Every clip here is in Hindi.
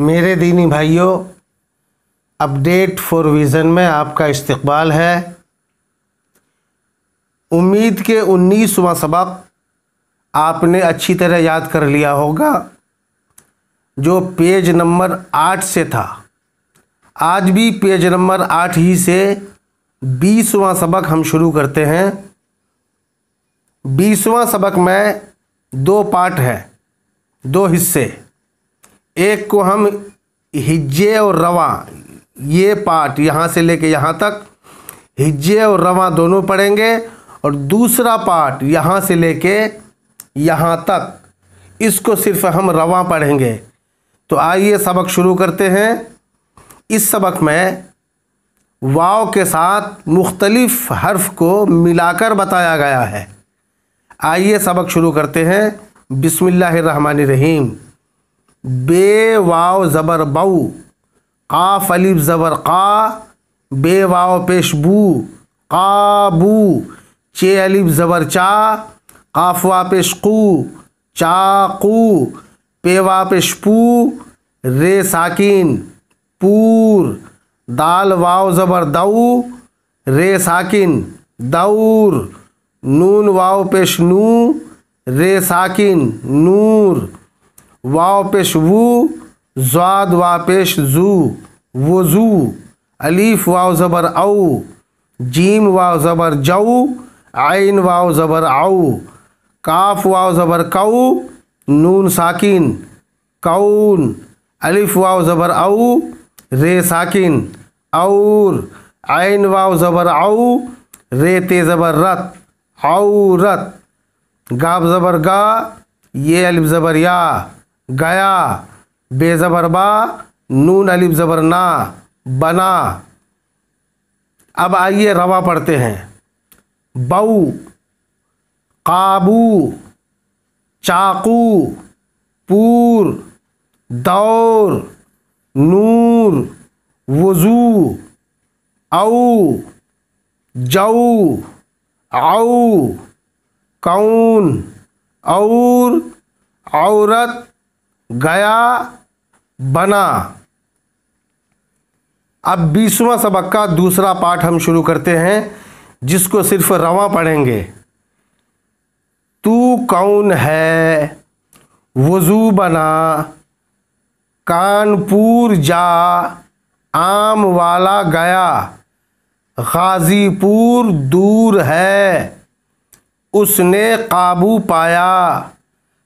मेरे दीनी भाइयों अपडेट फॉर विज़न में आपका इस्तकबाल है उम्मीद के उन्नीसवा सबक आपने अच्छी तरह याद कर लिया होगा जो पेज नंबर आठ से था आज भी पेज नंबर आठ ही से बीसवा सबक हम शुरू करते हैं बीसवा सबक में दो पार्ट है दो हिस्से एक को हम हिज्जे और रवा ये पार्ट यहाँ से लेके यहाँ तक हिज्जे और रवा दोनों पढ़ेंगे और दूसरा पार्ट यहाँ से लेके यहाँ तक इसको सिर्फ हम रवा पढ़ेंगे तो आइए सबक शुरू करते हैं इस सबक में वाव के साथ मुख्तलिफ़ हर्फ को मिलाकर बताया गया है आइए सबक शुरू करते हैं रहीम बे वाव ज़बर बऊ काफ फलीब ज़बर का बे वाव पेशबू काबू चे अलीब ज़बर चा काफ वा पेशकू चाकू पे वा पेशपू रे साकिन पूर दाल वाव ज़बर दऊ रे साकिन दऊर नून वाव पेश नू रे साकिन नूर वाव पेश वू ज्वाद वा पेश जू वजू अलीफ वाव ज़बर औ जीम वाव ज़बर जऊ आइन वाव ज़बर आऊ काफ वाव ज़बर कऊ नून साकिन कौन अलिफ वाव ज़बर औ रे साकिन और आइन वाव ज़बर औ रे ते ज़बर रत आऊ रत गाब ज़बर गा ये अलिफ ज़बर या गया बेजबर बा नून अलिफ जबर ना बना अब आइए रवा पढ़ते हैं बऊ काबू चाकू पूर दौर नूर वज़ू औ जऊ औ कौन और औरत गया बना अब बीसवा सबक का दूसरा पाठ हम शुरू करते हैं जिसको सिर्फ रवा पढ़ेंगे तू कौन है वज़ू बना कानपुर जा आम वाला गया गाज़ीपुर दूर है उसने काबू पाया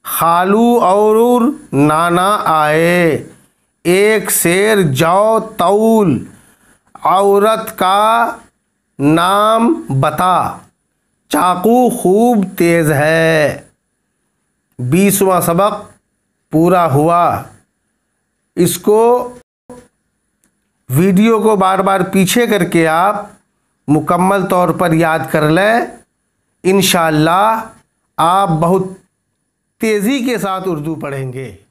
हालू और नाना आए एक शेर जौ तौल औरत का नाम बता चाकू खूब तेज़ है बीसवा सबक पूरा हुआ इसको वीडियो को बार बार पीछे करके आप मुकम्मल तौर पर याद कर लें इन आप बहुत तेज़ी के साथ उर्दू पढ़ेंगे